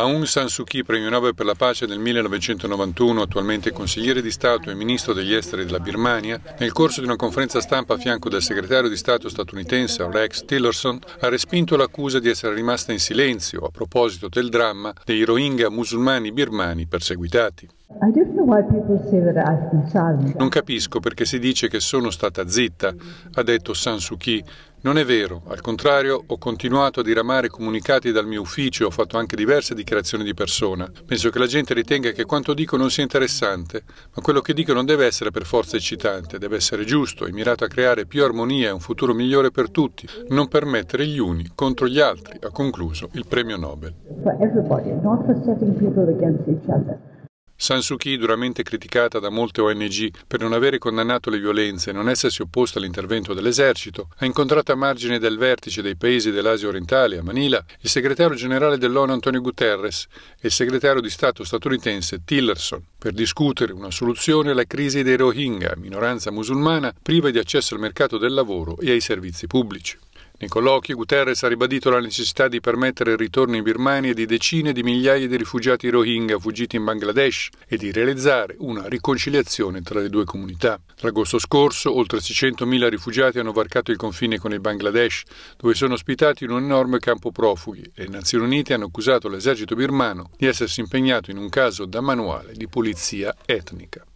Aung San Suu Kyi, premio Nobel per la pace del 1991, attualmente consigliere di Stato e ministro degli esteri della Birmania, nel corso di una conferenza stampa a fianco del segretario di Stato statunitense Rex Tillerson, ha respinto l'accusa di essere rimasta in silenzio a proposito del dramma dei Rohingya musulmani birmani perseguitati. Non capisco perché si dice che sono stata zitta, ha detto San Suu Kyi, non è vero, al contrario ho continuato a diramare comunicati dal mio ufficio, ho fatto anche diverse dichiarazioni di persona. Penso che la gente ritenga che quanto dico non sia interessante, ma quello che dico non deve essere per forza eccitante, deve essere giusto e mirato a creare più armonia e un futuro migliore per tutti, non permettere gli uni contro gli altri, ha concluso il premio Nobel. For everybody, not for setting people against each other. San Suu Kyi, duramente criticata da molte ONG per non avere condannato le violenze e non essersi opposta all'intervento dell'esercito, ha incontrato a margine del vertice dei paesi dell'Asia orientale a Manila il segretario generale dell'ONU Antonio Guterres e il segretario di Stato statunitense Tillerson per discutere una soluzione alla crisi dei Rohingya, minoranza musulmana priva di accesso al mercato del lavoro e ai servizi pubblici. Nei colloqui Guterres ha ribadito la necessità di permettere il ritorno in Birmania di decine di migliaia di rifugiati Rohingya fuggiti in Bangladesh e di realizzare una riconciliazione tra le due comunità. L'agosto scorso oltre 600.000 rifugiati hanno varcato il confine con il Bangladesh, dove sono ospitati in un enorme campo profughi e le Nazioni Unite hanno accusato l'esercito birmano di essersi impegnato in un caso da manuale di polizia etnica.